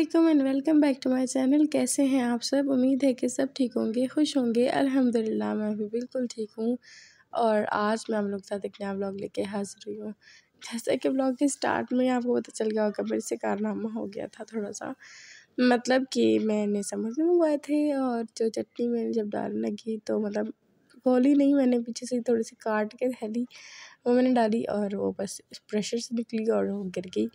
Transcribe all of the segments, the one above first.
Aslam and welcome back to my channel कैसे हैं आप सब उम्मीद है कि सब ठीक होंगे खुश होंगे अल्हम्दुलिल्लाह मैं भी बिल्कुल ठीक हूँ और आज मैं आप लोग साथ एक नया ब्लॉग लेके हाजिर हुई हूँ जैसा कि ब्लॉग के स्टार्ट में आपको पता चल गया होगा मेरे से कारनामा हो गया था थोड़ा सा मतलब कि मैंने समोसे मंगवाए थे और जो चटनी मैंने जब डालने लगी तो मतलब बोली नहीं मैंने पीछे से थोड़ी सी काट के थैली वो मैंने डाली और वो बस प्रेशर से निकली और वो गिर गई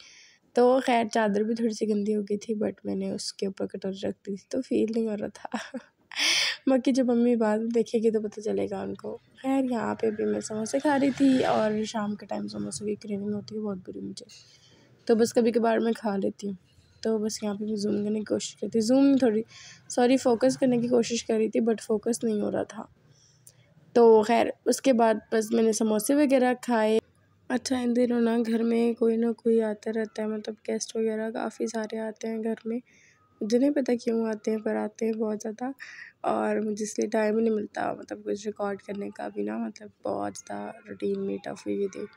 तो खैर चादर भी थोड़ी सी गंदी हो गई थी बट मैंने उसके ऊपर कटोरी रख दी थी तो फील नहीं हो रहा था बाकी जब मम्मी बाद देखेगी तो पता चलेगा उनको खैर यहाँ पे भी मैं समोसे खा रही थी और शाम के टाइम समोसे की क्रेविंग होती है बहुत बुरी मुझे तो बस कभी कभार मैं खा लेती हूँ तो बस यहाँ पे मैं जूम करने की कोशिश करती जूम थोड़ी सॉरी फोकस करने की कोशिश कर रही थी बट फोकस नहीं हो रहा था तो खैर उसके बाद बस मैंने समोसे वगैरह खाए अच्छा इन दिनों ना घर में कोई ना कोई आता रहता है मतलब गेस्ट वगैरह काफ़ी सारे आते हैं घर में मुझे नहीं पता क्यों आते हैं पर आते हैं बहुत ज़्यादा और मुझे इसलिए टाइम ही नहीं मिलता मतलब कुछ रिकॉर्ड करने का भी ना मतलब बहुत ज़्यादा रूटीन में टफ हुई हुई थी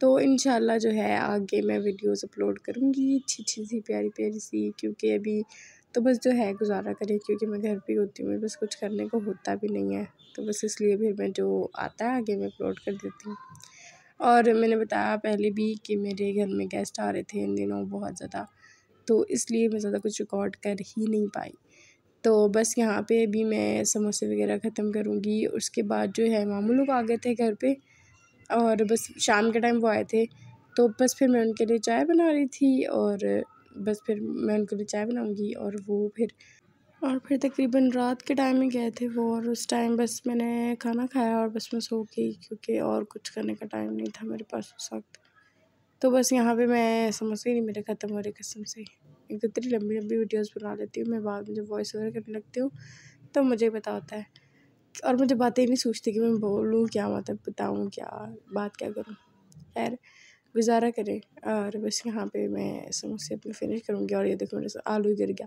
तो इन जो है आगे मैं वीडियोस अपलोड करूँगी अच्छी अच्छी सी प्यारी प्यारी सी क्योंकि अभी तो बस जो है गुजारा करें क्योंकि मैं घर पर होती हूँ मेरे बस कुछ करने को होता भी नहीं है तो बस इसलिए फिर मैं जो आता है आगे मैं अपलोड कर देती हूँ और मैंने बताया पहले भी कि मेरे घर में गेस्ट आ रहे थे इन दिनों बहुत ज़्यादा तो इसलिए मैं ज़्यादा कुछ रिकॉर्ड कर ही नहीं पाई तो बस यहाँ पे अभी मैं समोसे वगैरह ख़त्म करूँगी उसके बाद जो है मामू लोग आ गए थे घर पे और बस शाम के टाइम वो आए थे तो बस फिर मैं उनके लिए चाय बना रही थी और बस फिर मैं उनके लिए चाय बनाऊँगी और वो फिर और फिर तकरीबन रात के टाइम ही गए थे वो और उस टाइम बस मैंने खाना खाया और बस मैं सो गई क्योंकि और कुछ करने का टाइम नहीं था मेरे पास उस वक्त तो बस यहाँ पे मैं समझ नहीं मेरे ख़त्म हो रही कसम से एक तो इतनी लंबी लंबी वीडियोस बना लेती हूँ मैं बाद में जब वॉइस ओवर करने लगती हूँ तो मुझे पता होता है और मुझे बातें नहीं सोचती कि मैं बोलूँ क्या मतलब बताऊँ क्या बात क्या करूँ खैर गुज़ारा करें और बस यहाँ पे मैं समोसे अपने फिनिश करूँगी और ये देखो मेरे से आलू गिर गया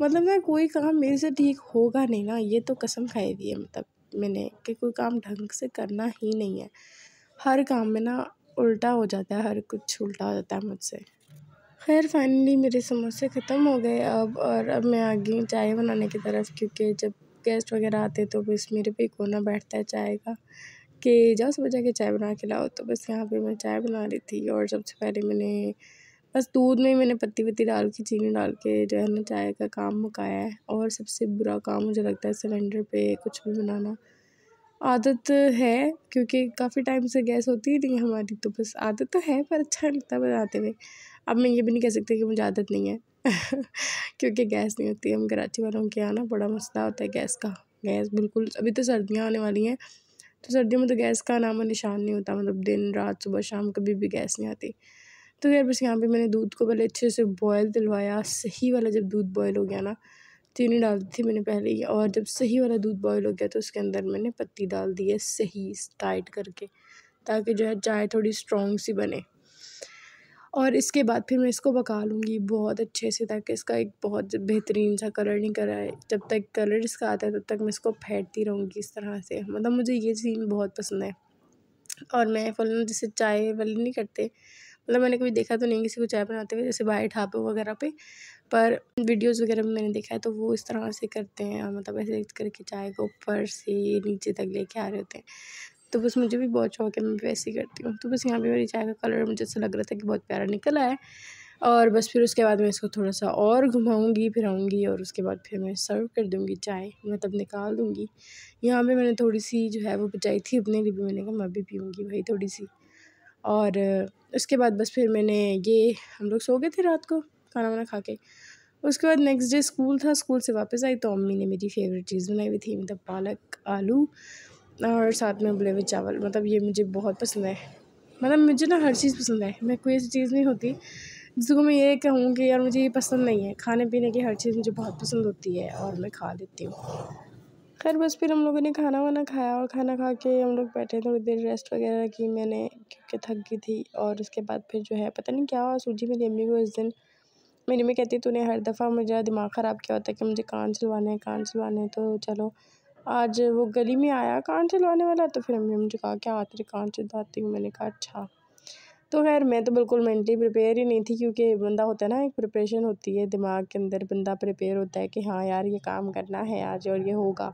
मतलब ना कोई काम मेरे से ठीक होगा नहीं ना ये तो कसम खाई दी है मतलब मैंने कि कोई काम ढंग से करना ही नहीं है हर काम में ना उल्टा हो जाता है हर कुछ उल्टा हो जाता है मुझसे खैर फाइनली मेरे समोसे ख़त्म हो गए अब और अब मैं आ गई चाय बनाने की तरफ क्योंकि जब गेस्ट वगैरह आते तो बस मेरे पे कोना बैठता है चाय का कि जाओ सुबह जाके चाय बना के लाओ तो बस यहाँ पे मैं चाय बना रही थी और सबसे पहले मैंने बस दूध में मैंने पत्ती वत्ती डाल के चीनी डाल के जो है ना चाय का काम मकाया है और सबसे बुरा काम मुझे लगता है सिलेंडर पे कुछ भी बनाना आदत है क्योंकि काफ़ी टाइम से गैस होती ही नहीं हमारी तो बस आदत तो है पर अच्छा लगता है बनाते हुए अब मैं ये भी नहीं कह सकती कि मुझे आदत नहीं है क्योंकि गैस नहीं होती हम कराची वालों के यहाँ ना बड़ा मसला होता है गैस का गैस बिल्कुल अभी तो सर्दियाँ आने वाली हैं तो सर्दियों में तो गैस का नाम निशान नहीं होता मतलब दिन रात सुबह शाम कभी भी गैस नहीं आती तो यार बस यहाँ पे मैंने दूध को पहले अच्छे से बॉयल दिलवाया सही वाला जब दूध बॉयल हो गया ना चीनी डाल दी थी मैंने पहले ही और जब सही वाला दूध बॉयल हो गया तो उसके अंदर मैंने पत्ती डाल दी है सही टाइट करके ताकि जो है चाय थोड़ी स्ट्रॉन्ग सी बने और इसके बाद फिर मैं इसको पका लूँगी बहुत अच्छे से ताकि इसका एक बहुत बेहतरीन सा कलर निकल आए जब तक कलर इसका आता है तब तक मैं इसको फेंटती रहूँगी इस तरह से मतलब मुझे ये सीन बहुत पसंद है और मैं फलन जैसे चाय वाले नहीं करते मतलब मैंने कभी देखा तो नहीं किसी को चाय बनाते हुए जैसे बाहर ठापे वगैरह पे पर वीडियोस वगैरह में मैंने देखा है तो वो इस तरह से करते हैं मतलब ऐसे करके चाय को ऊपर से नीचे तक लेके आ रहे होते हैं तो बस मुझे भी बहुत शौक है मैं वैसे ही करती हूँ तो बस यहाँ पे मेरी चाय का कलर मुझे ऐसा लग रहा था कि बहुत प्यारा निकल आया और बस फिर उसके बाद मैं इसको थोड़ा सा और फिर आऊँगी और उसके बाद फिर मैं सर्व कर दूँगी चाय मतलब निकाल दूँगी यहाँ पर मैंने थोड़ी सी जो है वो बचाई थी अपने लिए भी मैंने कहा मैं भी पीऊँगी भाई थोड़ी सी और उसके बाद बस फिर मैंने ये हम लोग सो गए थे रात को खाना वाना खा के उसके बाद नेक्स्ट डे स्कूल था स्कूल से वापस आई तो अम्मी ने मेरी फेवरेट चीज़ बनाई हुई थी मतलब पालक आलू और साथ में उबले हुए चावल मतलब ये मुझे बहुत पसंद है मतलब मुझे ना हर चीज़ पसंद है मैं कोई ऐसी चीज़ नहीं होती जिसको मैं ये कहूँ कि यार मुझे ये पसंद नहीं है खाने पीने की हर चीज़ मुझे बहुत पसंद होती है और मैं खा लेती हूँ खैर बस फिर हम लोगों ने खाना वाना खाया और खाना खा के हम लोग बैठे थोड़ी देर रेस्ट वगैरह की मैंने क्योंकि थक गई थी और उसके बाद फिर जो है पता नहीं क्या हुआ सूझी मेरी अम्मी को इस दिन मेरी अम्मी कहती तूने हर दफ़ा मुझे दिमाग ख़राब किया होता है कि मुझे कान सिलवाने हैं कान सिलवाने हैं तो चलो आज वो गली में आया कान चलवाने वाला तो फिर हमने मुझे कहा क्या तेरे कान चलवाती हूँ मैंने कहा अच्छा तो खैर मैं तो बिल्कुल मेंटली प्रिपेयर ही नहीं थी क्योंकि बंदा होता है ना एक प्रिपरेशन होती है दिमाग के अंदर बंदा प्रिपेयर होता है कि हाँ यार ये काम करना है आज और ये होगा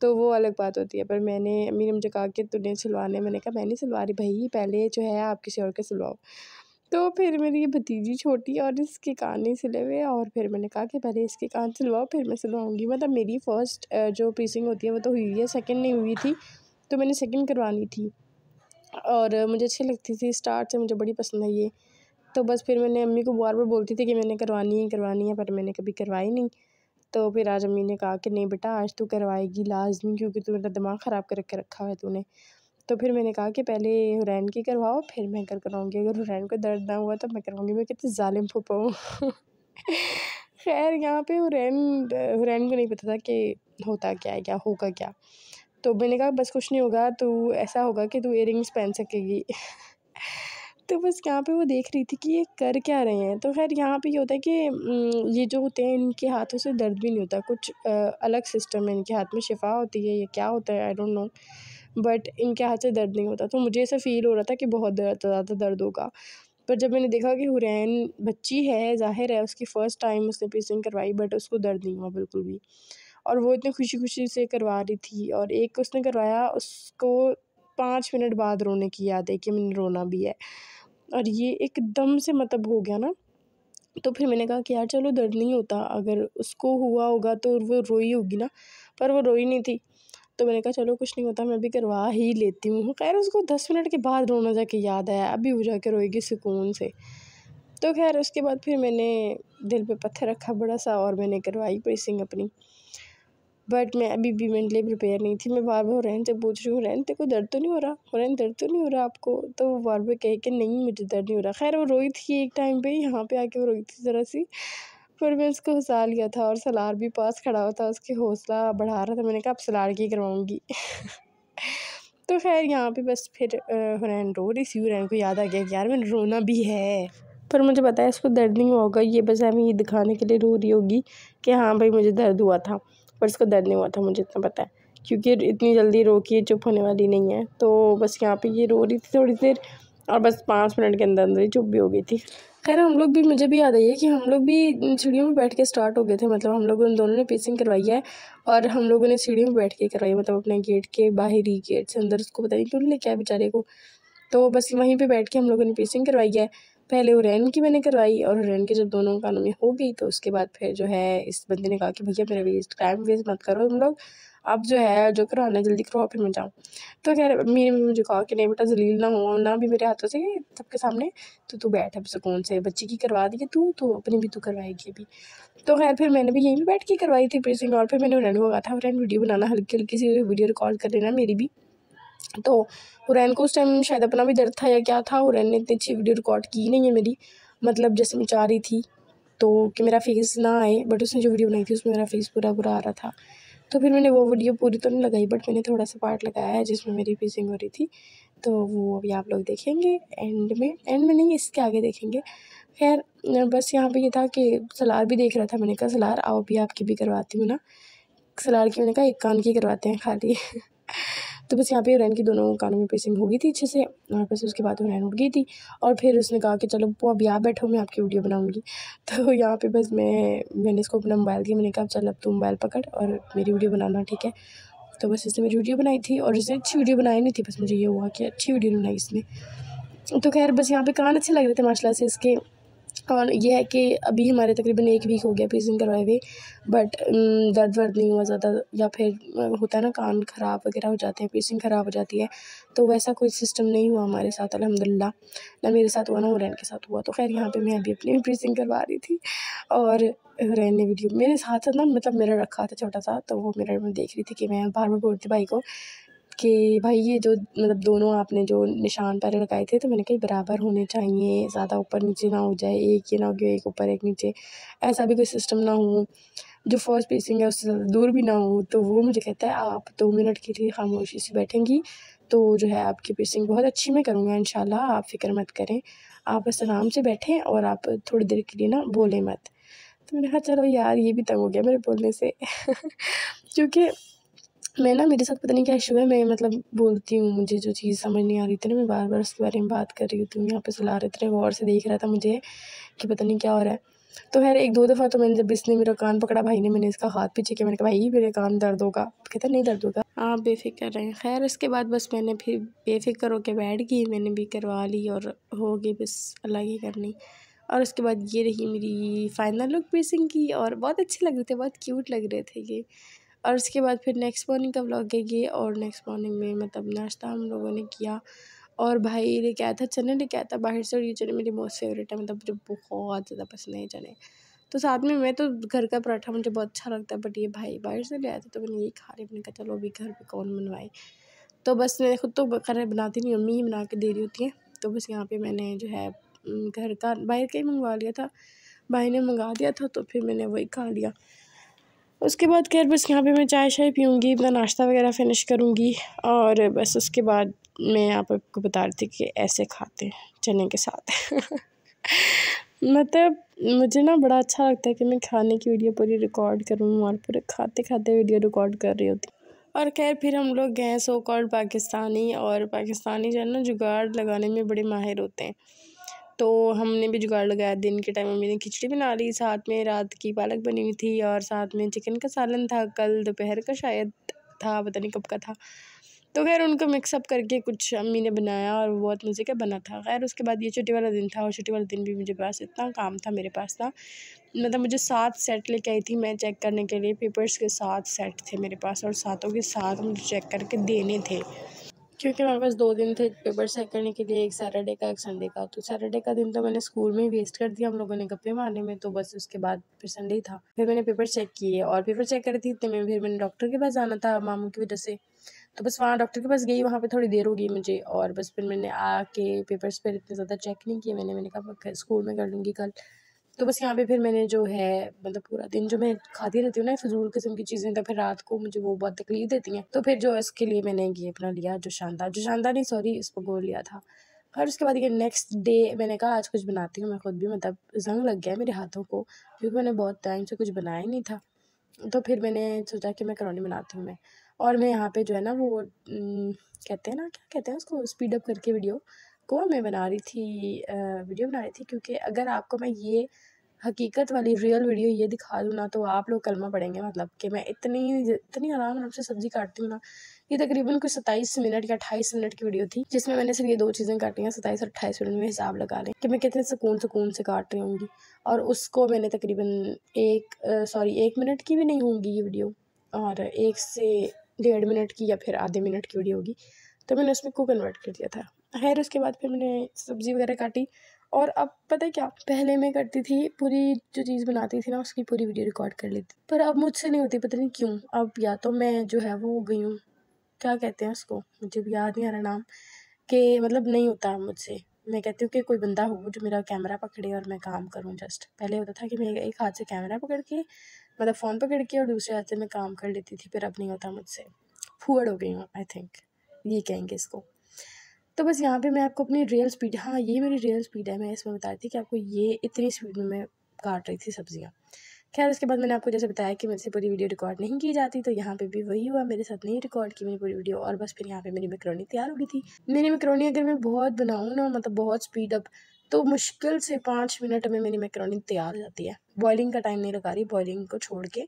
तो वो अलग बात होती है पर मैंने अम्मी ने मुझे कहा कि तूने सिलवाने मैंने कहा मैं नहीं सिलवा रही भाई पहले जो है आप किसी और के सिलवाओ तो फिर मेरी ये भतीजी छोटी और इसके कान नहीं सिले हुए और फिर मैंने कहा कि पहले इसके कान सिलवाओ फिर मैं सिलवाऊंगी मतलब मेरी फ़र्स्ट जो पीसिंग होती है वो तो हुई है सेकंड नहीं हुई थी तो मैंने सेकंड करवानी थी और मुझे अच्छी लगती थी स्टार्ट से मुझे बड़ी पसंद है ये तो बस फिर मैंने अम्मी को बार बार बोलती थी कि मैंने करवानी है करवानी है पर मैंने कभी करवाई नहीं तो फिर आज अम्मी ने कहा कि नहीं बेटा आज तू करवाएगी लाजमी क्योंकि तू मेरा दिमाग ख़राब करके रखा है तूने तो फिर मैंने कहा कि पहले हुरैन की करवाओ फिर मैं कर करवाऊँगी अगर हुरैन को दर्द ना हुआ तो मैं करवाऊँगी मैं कितनी ालिम फूपा हूँ खैर यहाँ पे हुरैन हुरैन को नहीं पता था कि होता क्या है क्या होगा क्या तो मैंने कहा बस कुछ नहीं होगा तो ऐसा होगा कि तू इयर पहन सकेगी तो बस यहाँ पे वो देख रही थी कि ये कर क्या रहे हैं तो खैर यहाँ पे ये होता है कि ये जो होते हैं इनके हाथों से दर्द भी नहीं होता कुछ अलग सिस्टम है इनके हाथ में शिफा होती है ये क्या होता है आई डोंट नो बट इनके हाथ से दर्द नहीं होता तो मुझे ऐसा फ़ील हो रहा था कि बहुत ज़्यादा दर्द होगा पर जब मैंने देखा कि हुरैन बच्ची है ज़ाहिर है उसकी फ़र्स्ट टाइम उसने पीसिंग करवाई बट उसको दर्द नहीं हुआ बिल्कुल भी और वो इतनी खुशी खुशी से करवा रही थी और एक उसने करवाया उसको पाँच मिनट बाद रोने की याद है कि मैंने रोना भी है और ये एकदम से मतलब हो गया ना तो फिर मैंने कहा कि यार चलो दर्द नहीं होता अगर उसको हुआ होगा तो वो रोई होगी ना पर वो रोई नहीं थी तो मैंने कहा चलो कुछ नहीं होता मैं अभी करवा ही लेती हूँ खैर उसको दस मिनट के बाद रोना जाके याद आया अभी वो जाके रोएगी सुकून से तो खैर उसके बाद फिर मैंने दिल पे पत्थर रखा बड़ा सा और मैंने करवाई प्रेसिंग अपनी बट मैं अभी भी मेरे प्रिपेयर नहीं थी मैं बार बार रहन से पूछ रही हूँ रहन से कोई दर्द तो नहीं हो रहा रहन दर्द तो नहीं हो रहा आपको तो वो बार बार कहे कि नहीं मुझे दर्द नहीं हो रहा खैर वो रोई थी एक टाइम पे यहाँ पे आके वो रोई थी ज़रा सी फिर मैं उसको हंसा लिया था और सलार भी पास खड़ा हुआ था उसके हौसला बढ़ा रहा था मैंने कहा अब सलार की करवाऊँगी तो खैर यहाँ पे बस फिर हुरैन रो रही सी हुरैन को याद आ गया कि यार मैंने रोना भी है पर मुझे पता है इसको दर्द नहीं होगा ये बस हमें ये दिखाने के लिए रो रही होगी कि हाँ भाई मुझे दर्द हुआ था पर इसको दर्द नहीं हुआ था मुझे इतना पता है क्योंकि इतनी जल्दी रो के चुप होने वाली नहीं है तो बस यहाँ पर ये रो रही थी थोड़ी देर और बस पाँच मिनट के अंदर अंदर ही चुप भी हो गई थी खैर हम लोग भी मुझे भी याद आई है कि हम लोग भी सीढ़ियों में बैठ के स्टार्ट हो गए थे मतलब हम लोगों ने दोनों ने पेसिंग करवाई है और हम लोगों ने सीढ़ियों में बैठ के करवाई मतलब अपने गेट के बाहर ही गेट से अंदर उसको बताया क्यों लेके आया बेचारे को तो बस वहीं पर बैठ के हम लोगों ने पेसिंग करवाई है पहले रैन की मैंने करवाई और हुरैन के जब दोनों कानों में हो गई तो उसके बाद फिर जो है इस बंदे ने कहा कि भैया मेरा वेस्ट टाइम वेस्ट मत करो तुम लोग अब जो है जो कराना जल्दी करवाओ फिर मैं जाऊँ तो खैर मेरे मुझे कहा कि नहीं बेटा जलील ना हो ना भी मेरे हाथों से सबके सामने तो तू बैठ अब सुकून से बच्ची की करवा दी तू तो अपनी भी तू करवाएगी अभी तो खैर फिर मैंने भी यहीं पर बैठ के करवाई थी प्रेसिंग और फिर मैंने उन्हें कहा था उन्हें वीडियो बनाना हल्की हल्की सी वीडियो रिकॉर्ड कर लेना मेरी भी तो हुरैन को उस टाइम शायद अपना भी दर्द था या क्या था हुरैन ने इतनी अच्छी वीडियो रिकॉर्ड की नहीं है मेरी मतलब जैसे मैं चाह रही थी तो कि मेरा फेस ना आए बट उसने जो वीडियो बनाई थी उसमें मेरा फेस पूरा बुरा आ रहा था तो फिर मैंने वो वीडियो पूरी तो नहीं लगाई बट मैंने थोड़ा सा पार्ट लगाया है जिसमें मेरी पीसिंग हो रही थी तो वो अभी आप लोग देखेंगे एंड में एंड में नहीं इसके आगे देखेंगे खैर बस यहाँ पे ये था कि सलार भी देख रहा था मैंने कहा सलार आओ भी आपकी भी करवाती हूँ ना सलार की मैंने कहा एक कान की करवाते हैं खाली तो बस यहाँ पे रैन की दोनों कानों में पेसिंग हो गई थी अच्छे से और बस उसके बाद रैन उठ गई थी और फिर उसने कहा कि चलो वो अब यहाँ बैठो मैं आपकी वीडियो बनाऊँगी तो यहाँ पर बस मैं मैंने इसको अपना मोबाइल दिया मैंने कहा चल अब तू मोबाइल पकड़ और मेरी वीडियो बनाना ठीक है तो बस इसने मेरी वीडियो बनाई थी और इसने अच्छी वीडियो बनाई नहीं थी बस मुझे ये हुआ कि अच्छी वीडियो बनाई इसने तो खैर बस यहाँ पे कान अच्छे लग रहे थे माशाल्लाह से इसके और ये है कि अभी हमारे तकरीबन एक वीक हो गया पीसिंग करवाए हुए बट दर्द वर्द नहीं हुआ ज़्यादा या फिर होता है ना कान ख़राब वगैरह हो जाते हैं पीसिंग ख़राब हो जाती है तो वैसा कोई सिस्टम नहीं हुआ हमारे साथ अलहमदिल्ला ना मेरे साथ हुआ ना हुरैन के साथ हुआ तो खैर यहाँ पर मैं अभी अपनी पीसिंग करवा रही थी और हुरैन ने वीडियो मेरे साथ ना मतलब मेरा रखा था छोटा सा तो वो मेरा देख रही थी कि मैं बार बार बोलती भाई को कि भाई ये जो मतलब दोनों आपने जो निशान पर लगाए थे तो मैंने कहा बराबर होने चाहिए ज़्यादा ऊपर नीचे ना हो जाए एक ये ना हो गया एक ऊपर एक नीचे ऐसा भी कोई सिस्टम ना हो जो फर्स्ट पेसिंग है उससे ज़्यादा दूर भी ना हो तो वो मुझे कहता है आप दो मिनट के लिए खामोशी से बैठेंगी तो जो है आपकी पेसिंग बहुत अच्छी मैं करूँगा इन आप फिक्र मत करें आप बस आराम से बैठें और आप थोड़ी देर के लिए ना बोलें मत तो मैंने कहा चलो यार ये भी तंग हो गया मेरे बोलने से क्योंकि मैं ना मेरे साथ पता नहीं क्या इशू है मैं मतलब बोलती हूँ मुझे जो चीज़ समझ नहीं आ रही थी ना मैं बार बार उसके बारे में बात कर रही हूँ तुम यहाँ पे सुला रहे थे गौर से देख रहा था मुझे कि पता नहीं क्या हो रहा है तो खैर एक दो दफ़ा तो मैंने जब इसने मेरा कान पकड़ा भाई ने मैंने इसका हाथ पीछे किया मैंने कहा भाई मेरे कान दर्द होगा कहता नहीं दर्द होगा आप बेफिक्र रहे हैं खैर उसके बाद बस मैंने फिर बेफिक्र होकर बैठ गई मैंने भी करवा ली और हो गई बस अल्लाह ही करनी और उसके बाद ये रही मेरी फाइनल लुक पेसिंग की और बहुत अच्छे लग रहे थे बहुत क्यूट लग रहे थे ये और उसके बाद फिर नेक्स्ट मॉर्निंग का व्लॉग देखिए और नेक्स्ट मॉर्निंग में मतलब नाश्ता हम लोगों ने किया और भाई लेके आया था चने लेके आया था बाहर से और ये चने मेरी मोस्ट फेवरेट है मतलब मुझे बहुत ज़्यादा पसंद है चने तो साथ में मैं तो घर का पराठा मुझे बहुत अच्छा लगता है बट ये भाई बाहर से ले आया था तो मैंने यही खा रही मैंने कहा चलो अभी घर पर कौन बनवाए तो बस मैं खुद तो खाना बनाती नहीं मम्मी ही बना के दे रही होती हैं तो बस यहाँ पर मैंने जो है घर का बाहर का ही मंगवा लिया था भाई ने मंगा दिया था तो फिर मैंने वही खा लिया उसके बाद खैर बस यहाँ पे मैं चाय शाय पीऊँगी अपना नाश्ता वगैरह फिनिश करूँगी और बस उसके बाद मैं आप आपको बता रही थी कि ऐसे खाते हैं चने के साथ मतलब मुझे ना बड़ा अच्छा लगता है कि मैं खाने की वीडियो पूरी रिकॉर्ड करूँ और पूरे खाते खाते वीडियो रिकॉर्ड कर रही होती और खैर फिर हम लोग गए सो कॉल्ड पाकिस्तानी और पाकिस्तानी जो है ना जुगाड़ लगाने में बड़े माहिर होते हैं तो हमने भी जुगाड़ लगाया दिन के टाइम मम्मी ने खिचड़ी बना ली साथ में रात की पालक बनी हुई थी और साथ में चिकन का सालन था कल दोपहर का शायद था पता नहीं कब का था तो खैर उनको मिक्सअप करके कुछ अम्मी ने बनाया और बहुत मज़े का बना था खैर उसके बाद ये छुट्टी वाला दिन था और छुट्टी वाला दिन भी मुझे पास इतना काम था मेरे पास था मतलब मुझे सात सेट लेके आई थी मैं चेक करने के लिए पेपर्स के सात सेट थे मेरे पास और सातों के साथ मुझे चेक करके देने थे क्योंकि मेरे पास दो दिन थे पेपर चेक करने के लिए एक सैटरडे का एक संडे का तो सैटरडे का दिन तो मैंने स्कूल में ही वेस्ट कर दिया हम लोगों ने गप्पे मारने में तो बस उसके बाद फिर संडे था फिर मैंने पेपर चेक किए और पेपर चेक करी थी इतने में फिर मैंने डॉक्टर के पास जाना था मामू की वजह से तो बस वहाँ डॉक्टर के पास गई वहाँ पर थोड़ी देर हो गई मुझे और बस फिर मैंने आके पेपर्स पर इतने ज़्यादा चेक नहीं किए मैंने मैंने कहा स्कूल में कर लूँगी कल तो बस यहाँ पे फिर मैंने जो है मतलब पूरा दिन जो मैं खाती रहती हूँ ना फजूल किस्म की चीज़ें तो फिर रात को मुझे वो बहुत तकलीफ देती हैं तो फिर जो इसके लिए मैंने ये अपना लिया जो शानदार जो शानदार नहीं सॉरी इसको गोल लिया था खैर उसके बाद ये नेक्स्ट डे मैंने कहा आज कुछ बनाती हूँ मैं खुद भी मतलब जंग लग गया मेरे हाथों को क्योंकि मैंने बहुत टाइम से कुछ बनाया नहीं था तो फिर मैंने सोचा कि मैं करौनी बनाती हूँ मैं और मैं यहाँ पे जो है ना वो न, कहते हैं ना क्या कहते हैं उसको स्पीड अप करके वीडियो आपको मैं बना रही थी वीडियो बना रही थी क्योंकि अगर आपको मैं ये हकीकत वाली रियल वीडियो ये दिखा दूँ ना तो आप लोग कलमा पड़ेंगे मतलब कि मैं इतनी इतनी आराम आराम से सब्ज़ी काटती हूँ ना ये तकरीबन कोई सत्ताईस मिनट या अट्ठाईस मिनट की वीडियो थी जिसमें मैंने सिर्फ ये दो चीज़ें काटी हैं सत्ताईस और अट्ठाईस मिनट में हिसाब लगा लें कि मैं कितने सुकून सुकून से काट रही हूँगी और उसको मैंने तकरीबन एक सॉरी एक मिनट की भी नहीं होंगी ये वीडियो और एक से डेढ़ मिनट की या फिर आधे मिनट की वीडियो होगी तो मैंने उसमें को कन्वर्ट कर दिया था खैर उसके बाद फिर मैंने सब्ज़ी वगैरह काटी और अब पता है क्या पहले मैं करती थी पूरी जो चीज़ बनाती थी ना उसकी पूरी वीडियो रिकॉर्ड कर लेती पर अब मुझसे नहीं होती पता नहीं क्यों अब या तो मैं जो है वो हो गई हूँ क्या कहते हैं उसको मुझे भी याद नहीं आ रहा नाम कि मतलब नहीं होता मुझसे मैं कहती हूँ कि कोई बंदा हो जो मेरा कैमरा पकड़े और मैं काम करूँ जस्ट पहले होता था कि मैं एक हाथ से कैमरा पकड़ के मतलब फ़ोन पकड़ के और दूसरे हाथ से मैं काम कर लेती थी फिर अब नहीं होता मुझसे फूड हो गई हूँ आई थिंक ये कहेंगे इसको तो बस यहाँ पे मैं आपको अपनी रियल स्पीड हाँ ये मेरी रियल स्पीड है मैं इसमें बता रही थी कि आपको ये इतनी स्पीड में मैं काट रही थी सब्ज़ियाँ खैर उसके बाद मैंने आपको जैसे बताया कि मेरे से पूरी वीडियो रिकॉर्ड नहीं की जाती तो यहाँ पे भी वही हुआ मेरे साथ नहीं रिकॉर्ड की मेरी पूरी वीडियो और बस फिर यहाँ पे मेरी मैक्रोनी तैयार हो गई थी मेरी मैक्रोनी अगर मैं बहुत बनाऊँ ना मतलब बहुत स्पीड अप तो मुश्किल से पाँच मिनट में मेरी मैक्रोनी तैयार हो जाती है बॉयलिंग का टाइम नहीं लगा रही बॉयलिंग को छोड़ के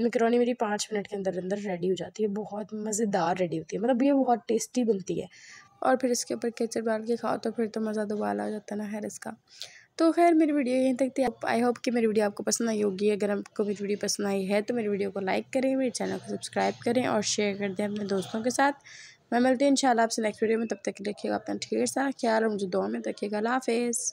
मैक्रोनी मेरी पाँच मिनट के अंदर अंदर रेडी हो जाती है बहुत मज़ेदार रेडी होती है मतलब ये बहुत टेस्टी बनती है और फिर इसके ऊपर केचप डाल के खाओ तो फिर तो मज़ा दोबारा आ जाता है ना खैर इसका तो खैर मेरी वीडियो यहीं तक थी आई होप कि मेरी वीडियो आपको पसंद आई होगी अगर आपको मेरी वीडियो पसंद आई है तो मेरी वीडियो को लाइक करें मेरे चैनल को सब्सक्राइब करें और शेयर कर दें अपने दोस्तों के साथ मैं मिलती हूँ इंशाल्लाह आपसे नेक्स्ट वीडियो में तब तक रखिएगा अपना ठीक सारा ख्याल और मुझे दो में रखिएगा हाफिज़